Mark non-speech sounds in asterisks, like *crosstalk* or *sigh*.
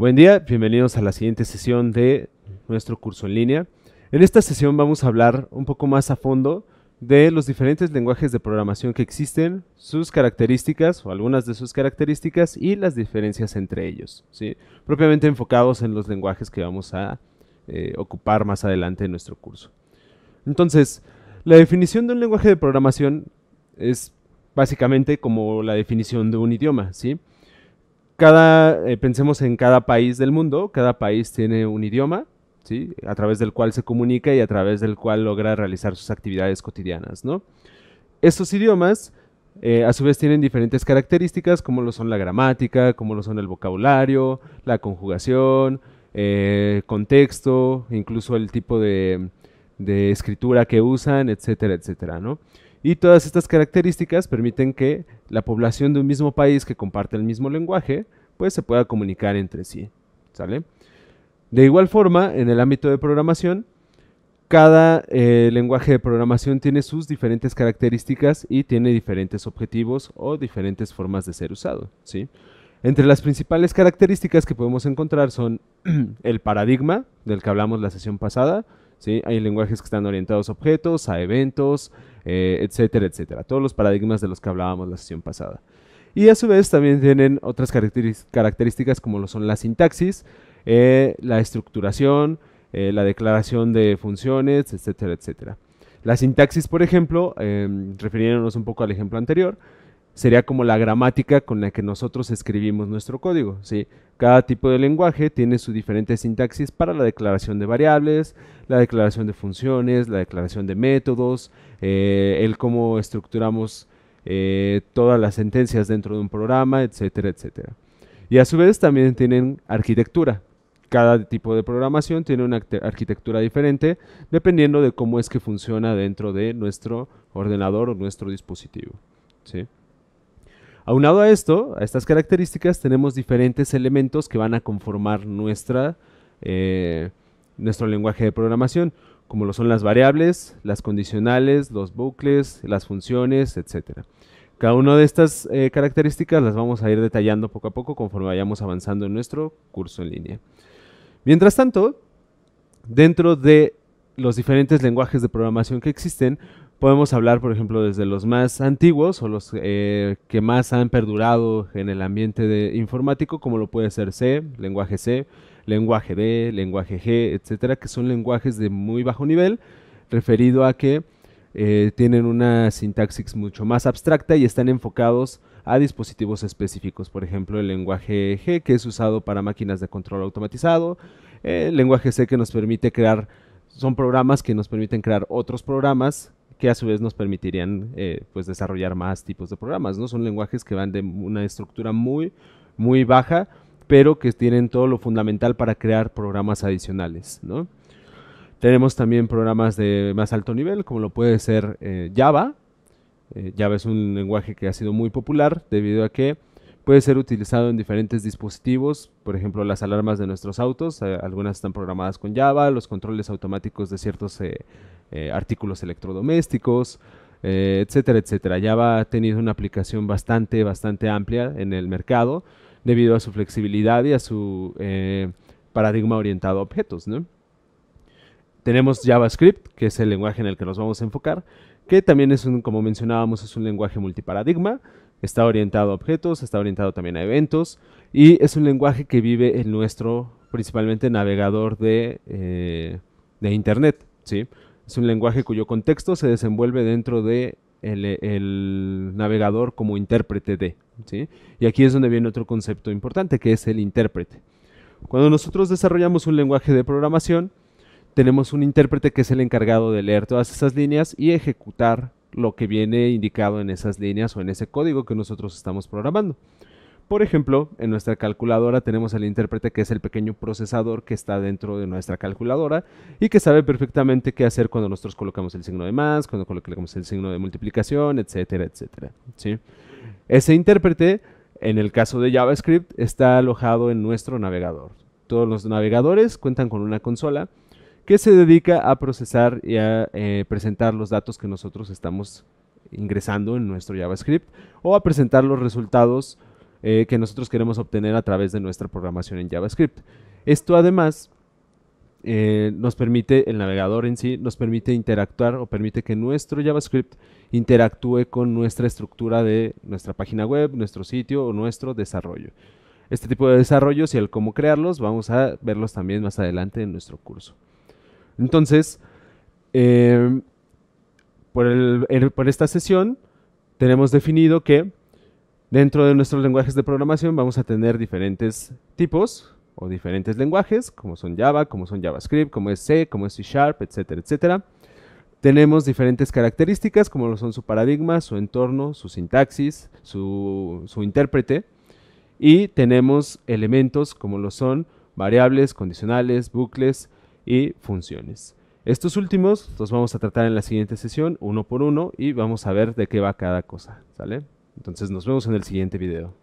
Buen día, bienvenidos a la siguiente sesión de nuestro curso en línea. En esta sesión vamos a hablar un poco más a fondo de los diferentes lenguajes de programación que existen, sus características o algunas de sus características y las diferencias entre ellos, ¿sí? propiamente enfocados en los lenguajes que vamos a eh, ocupar más adelante en nuestro curso. Entonces, la definición de un lenguaje de programación es básicamente como la definición de un idioma, ¿sí? cada, eh, pensemos en cada país del mundo, cada país tiene un idioma, ¿sí? A través del cual se comunica y a través del cual logra realizar sus actividades cotidianas, ¿no? Estos idiomas, eh, a su vez, tienen diferentes características, como lo son la gramática, como lo son el vocabulario, la conjugación, el eh, contexto, incluso el tipo de, de escritura que usan, etcétera, etcétera, ¿no? Y todas estas características permiten que la población de un mismo país que comparte el mismo lenguaje, pues se pueda comunicar entre sí. ¿Sale? De igual forma, en el ámbito de programación, cada eh, lenguaje de programación tiene sus diferentes características y tiene diferentes objetivos o diferentes formas de ser usado. Entre las principales características que podemos encontrar son *clears throat* el paradigma, del que hablamos la sesión pasada. ¿sí? Hay lenguajes que están orientados a objetos, a eventos, eh, etcétera, etcétera. Todos los paradigmas de los que hablábamos la sesión pasada. Y a su vez también tienen otras características como lo son la sintaxis, eh, la estructuración, eh, la declaración de funciones, etcétera, etcétera. La sintaxis, por ejemplo, em, refiriéndonos un poco al ejemplo anterior, sería como la gramática con la que nosotros escribimos nuestro código. ¿sí? Cada tipo de lenguaje tiene su diferente sintaxis para la declaración de variables, la declaración de funciones, la declaración de métodos, eh, el cómo estructuramos eh, todas las sentencias dentro de un programa, etcétera, etcétera. Y a su vez también tienen arquitectura. Cada tipo de programación tiene una arquitectura diferente dependiendo de cómo es que funciona dentro de nuestro ordenador o nuestro dispositivo. ¿sí? Aunado a esto, a estas características, tenemos diferentes elementos que van a conformar nuestra, eh, nuestro lenguaje de programación, como lo son las variables, las condicionales, los bucles, las funciones, etc. Cada una de estas eh, características las vamos a ir detallando poco a poco conforme vayamos avanzando en nuestro curso en línea. Mientras tanto, dentro de los diferentes lenguajes de programación que existen, podemos hablar, por ejemplo, desde los más antiguos o los eh, que más han perdurado en el ambiente de informático, como lo puede ser C, lenguaje C, lenguaje D, lenguaje G, etcétera, que son lenguajes de muy bajo nivel, referido a que eh, tienen una sintaxis mucho más abstracta y están enfocados a dispositivos específicos. Por ejemplo, el lenguaje G, que es usado para máquinas de control automatizado, el lenguaje C que nos permite crear son programas que nos permiten crear otros programas que a su vez nos permitirían eh, pues desarrollar más tipos de programas, ¿no? Son lenguajes que van de una estructura muy, muy baja, pero que tienen todo lo fundamental para crear programas adicionales, Tenemos también programas de más alto nivel, como lo puede ser eh, Java. Eh, Java es un lenguaje que ha sido muy popular debido a que puede ser utilizado en diferentes dispositivos, por ejemplo las alarmas de nuestros autos, algunas están programadas con Java, los controles automáticos de ciertos eh, artículos electrodomésticos, eh, etcétera, etcétera. Java ha tenido una aplicación bastante, bastante amplia en el mercado debido a su flexibilidad y a su eh, paradigma orientado a objetos. Tenemos JavaScript, que es el lenguaje en el que nos vamos a enfocar, que también es, un, como mencionábamos, es un lenguaje multiparadigma, está orientado a objetos, está orientado también a eventos, y es un lenguaje que vive en nuestro, principalmente, navegador de, de Internet. ¿sí? Es un lenguaje cuyo contexto se desenvuelve dentro de el, navegador como intérprete de. Y aquí es donde viene otro concepto importante, que es el intérprete. Cuando nosotros desarrollamos un lenguaje de programación, tenemos un intérprete que es el encargado de leer todas esas líneas y ejecutar lo que viene indicado en esas líneas o en ese código que nosotros estamos programando. Por ejemplo, en nuestra calculadora tenemos al intérprete que es el pequeño procesador que está dentro de nuestra calculadora y que sabe perfectamente qué hacer cuando nosotros colocamos el signo de más, cuando colocamos el signo de multiplicación, etcétera, etcétera. Ese intérprete, en el caso de JavaScript, está alojado en nuestro navegador. Todos los navegadores cuentan con una consola que se dedica a procesar y a eh, presentar los datos que nosotros estamos ingresando en nuestro JavaScript o a presentar los resultados eh, que nosotros queremos obtener a través de nuestra programación en JavaScript. Esto además eh, nos permite, el navegador en sí, nos permite interactuar o permite que nuestro JavaScript interactúe con nuestra estructura de nuestra página web, nuestro sitio o nuestro desarrollo. Este tipo de desarrollos y el cómo crearlos vamos a verlos también más adelante en nuestro curso. Entonces, eh, er, por esta sesión tenemos definido que Dentro de nuestros lenguajes de programación vamos a tener diferentes tipos o diferentes lenguajes, como son Java, como son JavaScript, como es C, como es C Sharp, etcétera, etcétera. Tenemos diferentes características, como lo son su paradigma, su entorno, su sintaxis, su, su intérprete. Y tenemos elementos como lo son variables, condicionales, bucles y funciones. Estos últimos los vamos a tratar en la siguiente sesión, uno por uno, y vamos a ver de qué va cada cosa, ¿sale? Entonces nos vemos en el siguiente video.